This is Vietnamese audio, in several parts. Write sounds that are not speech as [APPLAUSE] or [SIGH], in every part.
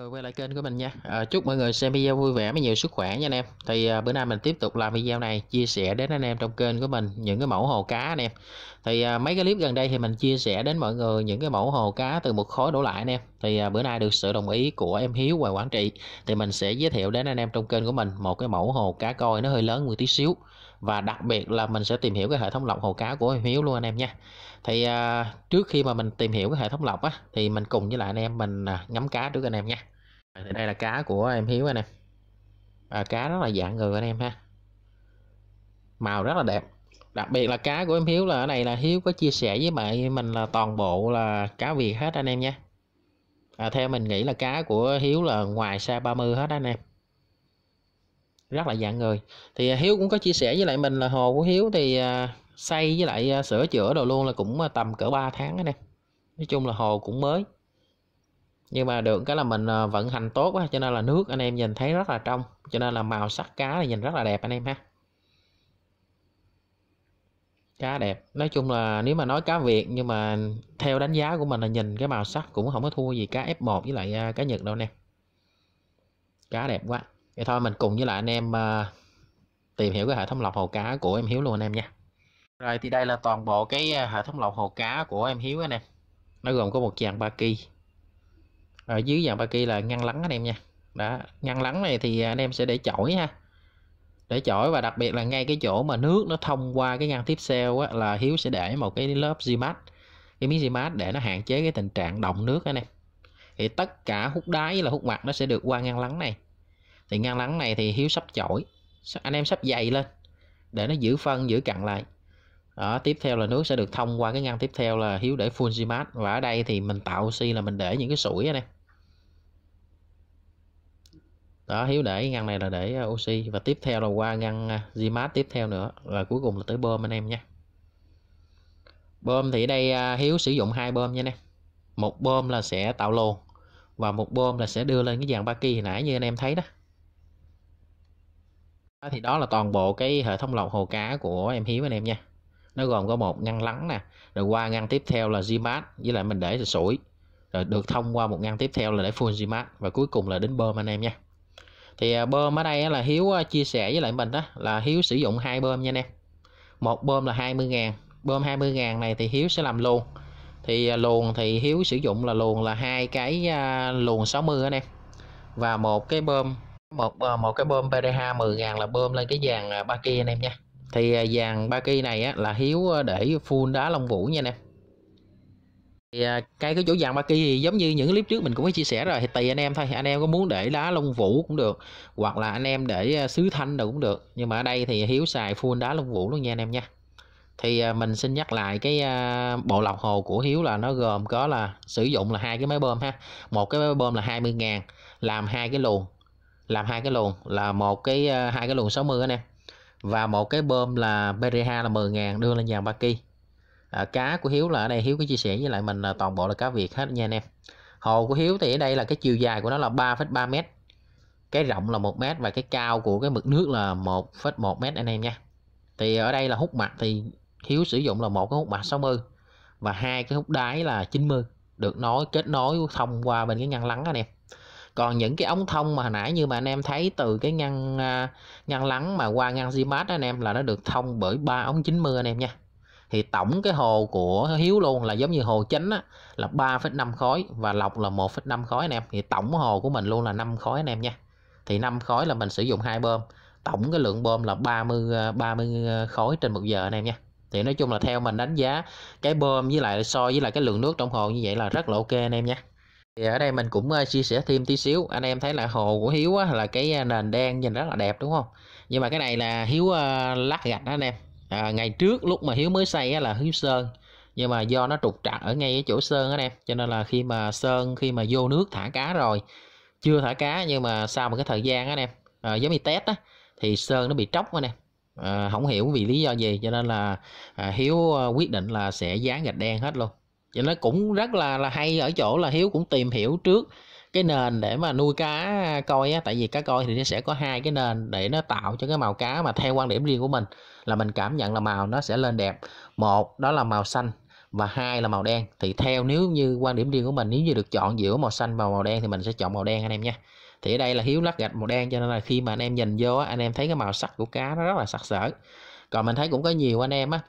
người quay lại kênh của mình nha à, chúc mọi người xem video vui vẻ và nhiều sức khỏe nha anh em thì à, bữa nay mình tiếp tục làm video này chia sẻ đến anh em trong kênh của mình những cái mẫu hồ cá anh em thì à, mấy cái clip gần đây thì mình chia sẻ đến mọi người những cái mẫu hồ cá từ một khối đổ lại anh em thì à, bữa nay được sự đồng ý của em Hiếu và quản Trị thì mình sẽ giới thiệu đến anh em trong kênh của mình một cái mẫu hồ cá coi nó hơi lớn một tí xíu và đặc biệt là mình sẽ tìm hiểu cái hệ thống lọc hồ cá của em Hiếu luôn anh em nha thì à, trước khi mà mình tìm hiểu cái hệ thống lọc á thì mình cùng với lại anh em mình à, ngắm cá trước anh em nha thì đây là cá của em hiếu anh em à, cá rất là dạng người anh em ha màu rất là đẹp đặc biệt là cá của em hiếu là ở này là hiếu có chia sẻ với bạn mình là toàn bộ là cá việt hết anh em nha à, theo mình nghĩ là cá của hiếu là ngoài xa 30 hết anh em rất là dạng người thì à, hiếu cũng có chia sẻ với lại mình là hồ của hiếu thì à, xây với lại à, sửa chữa đồ luôn là cũng à, tầm cỡ 3 tháng anh em nói chung là hồ cũng mới nhưng mà được cái là mình à, vận hành tốt á cho nên là nước anh em nhìn thấy rất là trong cho nên là màu sắc cá này nhìn rất là đẹp anh em ha cá đẹp nói chung là nếu mà nói cá việt nhưng mà theo đánh giá của mình là nhìn cái màu sắc cũng không có thua gì cá f1 với lại cá nhật đâu anh em cá đẹp quá vậy thôi mình cùng với lại anh em tìm hiểu cái hệ thống lọc hồ cá của em hiếu luôn anh em nha rồi thì đây là toàn bộ cái à, hệ thống lọc hồ cá của em Hiếu anh em. Nó gồm có một dàn ba kỳ. Ở dưới dàn ba kỳ là ngăn lắng anh em nha. Đó, ngăn lắng này thì anh em sẽ để chổi ha. Để chổi và đặc biệt là ngay cái chỗ mà nước nó thông qua cái ngăn tiếp xeo á, là Hiếu sẽ để một cái lớp Zimat. Cái miếng Zimat để nó hạn chế cái tình trạng động nước anh em. Thì tất cả hút đáy là hút mặt nó sẽ được qua ngăn lắng này. Thì ngăn lắng này thì Hiếu sắp chổi. Anh em sắp dày lên để nó giữ phân giữ cặn lại đó, tiếp theo là nước sẽ được thông qua cái ngăn tiếp theo là hiếu để full fungimat và ở đây thì mình tạo oxy là mình để những cái sủi này đó hiếu để ngăn này là để ờ, oxy và tiếp theo là qua ngăn zimat ờ, tiếp theo nữa và cuối cùng là tới bơm anh em nha bơm thì đây ờ, hiếu sử dụng hai bơm nha anh em một bơm là sẽ tạo lồn và một bơm là sẽ đưa lên cái dàn ba kỳ nãy như anh em thấy đó thì đó là toàn bộ cái hệ thống lọc hồ cá của em hiếu anh em nha nó gồm có một ngăn lắng nè rồi qua ngăn tiếp theo là GMAT với lại mình để là sủi rồi được thông qua một ngăn tiếp theo là để full GMAT và cuối cùng là đến bơm anh em nha thì à, bơm ở đây là Hiếu à, chia sẻ với lại mình đó là Hiếu sử dụng hai bơm nha anh em một bơm là 20 ngàn bơm 20 ngàn này thì Hiếu sẽ làm luôn thì à, luồng thì Hiếu sử dụng là luồng là hai cái luồng 60 anh em và một cái bơm một một cái bơm PDH 10 ngàn là bơm lên cái dàn ba kia anh em nha thì à, dàn ba cây này á, là hiếu à, để full đá long vũ nha nè thì à, cái cái chỗ dạng ba kỳ giống như những clip trước mình cũng có chia sẻ rồi thì tùy anh em thôi anh em có muốn để đá lông vũ cũng được hoặc là anh em để sứ thanh đâu cũng được nhưng mà ở đây thì hiếu xài full đá lông vũ luôn nha anh em nha thì mình xin nhắc lại cái bộ lọc hồ của hiếu là nó gồm có là sử dụng là hai cái máy bơm ha một cái máy bơm là 20 ngàn làm hai cái luồng làm hai cái luồng là một cái hai cái luồng 60 anh em và một cái bơm là PDH là 10.000 đưa lên dàn Baki à, cá của Hiếu là ở đây Hiếu có chia sẻ với lại mình là toàn bộ là cá Việt hết nha anh em hồ của Hiếu thì ở đây là cái chiều dài của nó là 3,3 mét cái rộng là 1 mét và cái cao của cái mực nước là 1,1 mét anh em nha thì ở đây là hút mặt thì Hiếu sử dụng là một cái hút mặt 60 và hai cái hút đáy là 90 được nói kết nối thông qua bên cái ngăn lắng anh em còn những cái ống thông mà hồi nãy như mà anh em thấy từ cái ngăn à, ngăn lắng mà qua ngăn Zimat anh em là nó được thông bởi ba ống 90 anh em nha thì tổng cái hồ của Hiếu luôn là giống như hồ chính á, là 3,5 khối và lọc là 1,5 khối anh em thì tổng hồ của mình luôn là 5 khối anh em nha thì 5 khối là mình sử dụng hai bơm tổng cái lượng bơm là 30 30 à, à, khối trên một giờ anh em nha thì nói chung là theo mình đánh giá cái bơm với lại so với lại cái lượng nước trong hồ như vậy là rất là ok anh em nha thì ở đây mình cũng ờ, chia sẻ thêm tí xíu anh em thấy là hồ của hiếu á, là cái ờ, nền đen nhìn rất là đẹp đúng không nhưng mà cái này là hiếu ờ, lát gạch đó anh em à, ngày trước lúc mà hiếu mới xây á, là hiếu sơn nhưng mà do nó trục trặc ở ngay cái chỗ sơn anh em cho nên là khi mà sơn khi mà vô nước thả cá rồi chưa thả cá nhưng mà sau một cái thời gian anh em à, giống như test á thì sơn nó bị tróc anh em à, không hiểu vì lý do gì cho nên là à, hiếu quyết định là sẽ dán gạch đen hết luôn vậy nó cũng rất là là hay ở chỗ là hiếu cũng tìm hiểu trước cái nền để mà nuôi cá coi á tại vì cá coi thì nó sẽ có hai cái nền để nó tạo cho cái màu cá mà theo quan điểm riêng của mình là mình cảm nhận là màu nó sẽ lên đẹp một đó là màu xanh và hai là màu đen thì theo nếu như quan điểm riêng của mình nếu như được chọn giữa màu xanh và màu đen thì mình sẽ chọn màu đen anh em nha thì ở đây là hiếu lắc gạch màu đen cho nên là khi mà anh em nhìn vô á anh em thấy cái màu sắc của cá nó rất là sặc sỡ còn mình thấy cũng có nhiều anh em á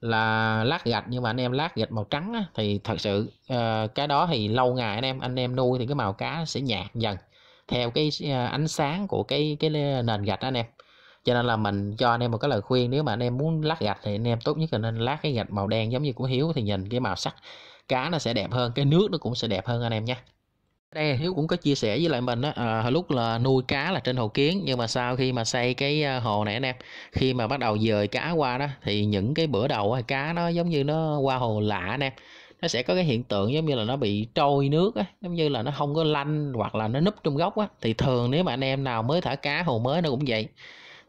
là lát gạch nhưng mà anh em lát gạch màu trắng á, thì thật sự uh, cái đó thì lâu ngày anh em anh em nuôi thì cái màu cá sẽ nhạt dần theo cái ờ, ánh sáng của cái cái nền gạch đó anh em cho nên là mình cho anh em một cái lời khuyên nếu mà anh em muốn lát gạch thì anh em tốt nhất là nên lát cái gạch màu đen giống như của hiếu thì nhìn cái màu sắc cá nó sẽ đẹp hơn cái nước nó cũng sẽ đẹp hơn anh em nhé đây hiếu cũng có chia sẻ với lại mình á à, lúc là nuôi cá là trên hồ kiến nhưng mà sau khi mà xây cái à, hồ này anh em khi mà bắt đầu dời cá qua đó thì những cái bữa đầu á, cá nó giống như nó qua hồ lạ anh em nó sẽ có cái hiện tượng giống như là nó bị trôi nước á giống như là nó không có lanh hoặc là nó núp trong góc á thì thường nếu mà anh em nào mới thả cá hồ mới nó cũng vậy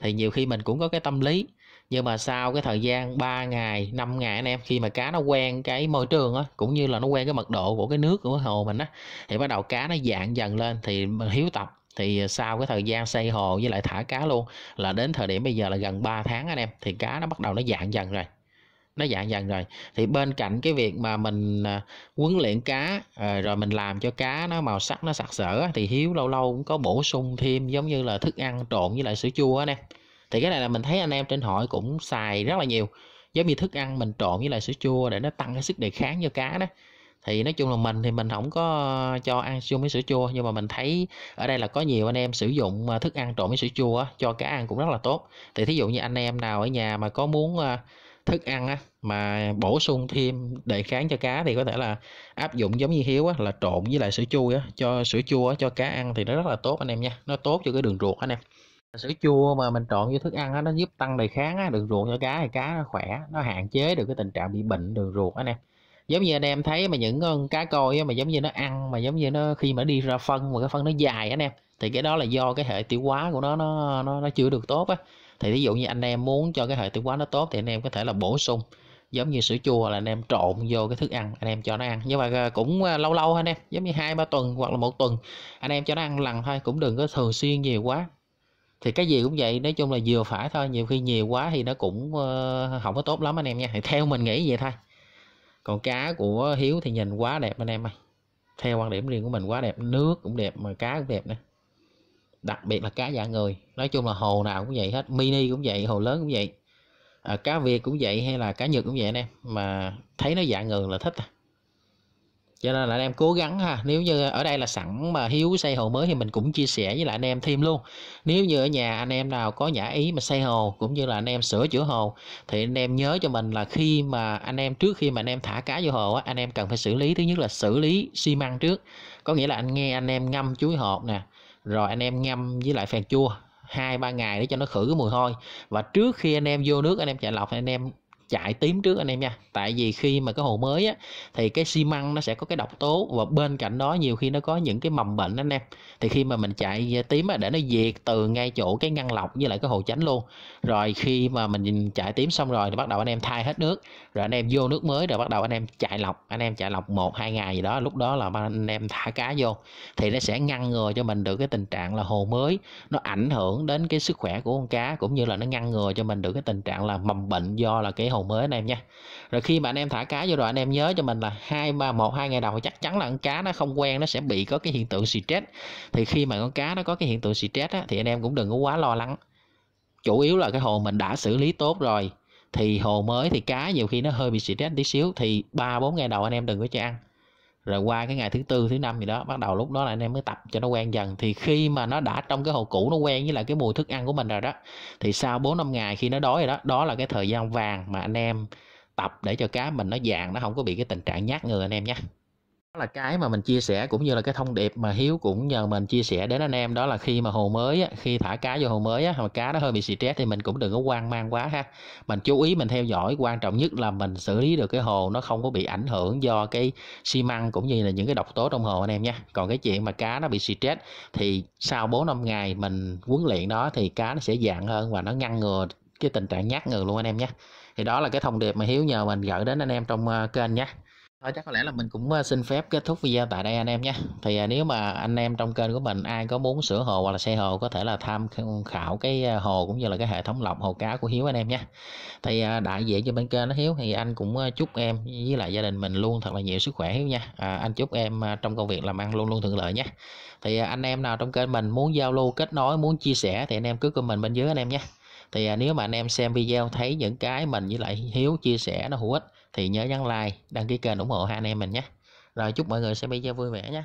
thì nhiều khi mình cũng có cái tâm lý nhưng mà sau cái thời gian 3 ngày 5 ngày anh em khi mà cá nó quen cái môi trường á cũng như là nó quen cái mật độ của cái nước của cái hồ mình á thì bắt đầu cá nó dạng dần lên thì hiếu tập thì sau cái thời gian xây hồ với lại thả cá luôn là đến thời điểm bây giờ là gần 3 tháng anh em thì cá nó bắt đầu nó dạng dần rồi nó dạng dần rồi thì bên cạnh cái việc mà mình à, huấn luyện cá à, rồi mình làm cho cá nó màu sắc nó sặc sỡ thì hiếu lâu lâu cũng có bổ sung thêm giống như là thức ăn trộn với lại sữa chua anh em thì cái này là mình thấy anh em trên hội cũng xài rất là nhiều giống như thức ăn mình trộn với lại sữa chua để nó tăng cái sức đề kháng cho cá đó thì nói chung là mình thì mình không có cho ăn chung với sữa chua nhưng mà mình thấy ở đây là có nhiều anh em sử dụng à, thức ăn trộn với sữa chua cho cá ăn cũng rất là tốt thì thí dụ như anh em nào ở nhà mà có muốn à, thức ăn mà bổ sung thêm đề kháng cho cá thì có thể là áp dụng giống như hiếu là trộn với lại sữa chua cho sữa chua cho cá ăn thì nó rất là tốt anh em nha nó tốt cho cái đường ruột anh em sữa chua mà mình trộn với thức ăn á nó giúp tăng đề kháng á đường ruột cho cá thì cá nó khỏe nó hạn chế được cái tình trạng bị bệnh đường ruột anh em giống như anh em thấy mà những con cá coi mà giống như nó ăn mà giống như nó khi mà đi ra phân mà cái phân nó dài anh em thì cái đó là do cái hệ tiêu hóa của nó nó nó, nó chưa được tốt á thì ví dụ như anh em muốn cho cái hệ tiêu hóa nó tốt thì anh em có thể là bổ sung giống như sữa chua là anh em trộn vô cái thức ăn anh em cho nó ăn nhưng mà à, cũng à, lâu lâu anh em giống như hai ba tuần hoặc là một tuần anh em cho nó ăn lần thôi cũng đừng có thường xuyên nhiều quá thì cái gì cũng vậy nói chung là vừa phải thôi nhiều khi nhiều quá thì nó cũng không ờ, có tốt lắm anh em nha thì [LAUGHS] theo mình nghĩ vậy thôi còn cá của hiếu thì nhìn quá đẹp anh em ơi theo quan điểm riêng của mình quá đẹp nước cũng đẹp mà cá cũng đẹp nữa đặc biệt là cá dạng người nói chung là hồ nào cũng vậy hết mini cũng vậy hồ lớn cũng vậy à, cá việt cũng vậy hay là cá nhật cũng vậy anh em mà thấy nó dạng người là thích à cho nên là anh em cố gắng ha nếu như ở đây là sẵn mà hiếu xây hồ mới thì mình cũng chia sẻ với lại anh em thêm luôn nếu như ở nhà anh em nào có nhã ý mà xây hồ cũng như là anh em sửa chữa hồ thì anh em nhớ cho mình là khi mà anh em trước khi mà anh em thả cá vô hồ á anh em cần phải xử lý thứ nhất là xử lý xi măng trước có nghĩa là anh nghe anh em ngâm chuối hột nè rồi anh em ngâm với lại phèn chua hai ba ngày để cho nó khử cái mùi hôi và trước khi anh em vô nước anh em chạy lọc anh em chạy tím trước anh em nha tại vì khi mà cái hồ mới á, thì cái xi măng nó sẽ có cái độc tố và bên cạnh đó nhiều khi nó có những cái mầm bệnh anh em thì khi mà mình chạy tím á, để nó diệt từ ngay chỗ cái ngăn lọc với lại cái hồ chánh luôn rồi khi mà mình chạy tím xong rồi thì bắt đầu anh em thay hết nước rồi anh em vô nước mới rồi bắt đầu anh em chạy lọc anh em chạy lọc một hai ngày gì đó lúc đó là anh em thả cá vô thì nó sẽ ngăn ngừa cho mình được cái tình trạng là hồ mới nó ảnh hưởng đến cái sức khỏe của con cá cũng như là nó ngăn ngừa cho mình được cái tình trạng là mầm bệnh do là cái hồ đầu mới anh em nha rồi khi mà anh em thả cá vô rồi anh em nhớ cho mình là hai ba một hai ngày đầu chắc chắn là con cá nó không quen nó sẽ bị có cái hiện tượng stress thì khi mà con cá nó có cái hiện tượng stress á, thì anh em cũng đừng có quá lo lắng chủ yếu là cái hồ mình đã xử lý tốt rồi thì hồ mới thì cá nhiều khi nó hơi bị stress tí xíu thì ba bốn ngày đầu anh em đừng có cho ăn rồi qua cái ngày thứ tư thứ năm gì đó bắt đầu lúc đó là anh em mới tập cho nó quen dần thì khi mà nó đã trong cái hồ cũ nó quen với lại cái mùi thức ăn của mình rồi đó thì sau bốn năm ngày khi nó đói rồi đó đó là cái thời gian vàng mà anh em tập để cho cá mình nó vàng nó không có bị cái tình trạng nhát người anh em nhé là cái mà mình chia sẻ cũng như là cái thông điệp mà hiếu cũng nhờ mình chia sẻ đến anh em đó là khi mà hồ mới á, khi thả cá vô hồ mới á mà cá nó hơi bị stress thì mình cũng đừng có quan mang quá ha mình chú ý mình theo dõi quan trọng nhất là mình xử lý được cái hồ nó không có bị ảnh hưởng do cái xi măng cũng như là những cái độc tố trong hồ anh em nha còn cái chuyện mà cá nó bị stress thì sau bốn năm ngày mình huấn luyện đó thì cá nó sẽ dạng hơn và nó ngăn ngừa cái tình trạng nhát ngừa luôn anh em nhé thì đó là cái thông điệp mà hiếu nhờ mình gửi đến anh em trong ờ, kênh nhé thôi chắc có lẽ là mình cũng ờ, xin phép kết thúc video tại đây anh em nhé thì ờ, nếu mà anh em trong kênh của mình ai có muốn sửa hồ hoặc là xây hồ có thể là tham khảo cái ờ, hồ cũng như là cái hệ thống lọc hồ cá của hiếu anh em nhé thì đại diện cho bên kênh đó hiếu thì anh cũng chúc em với lại gia đình mình luôn thật là nhiều sức khỏe hiếu nha à, anh chúc em trong công việc làm ăn luôn luôn thuận lợi nhé thì anh em nào trong kênh mình muốn giao lưu kết nối muốn chia sẻ thì anh em cứ comment bên dưới anh em nhé thì nếu mà anh em xem video thấy những cái mình với lại hiếu chia sẻ nó hữu ích thì nhớ nhấn like đăng ký kênh ủng hộ hai anh em mình nhé rồi chúc mọi người sẽ bây vui vẻ nhé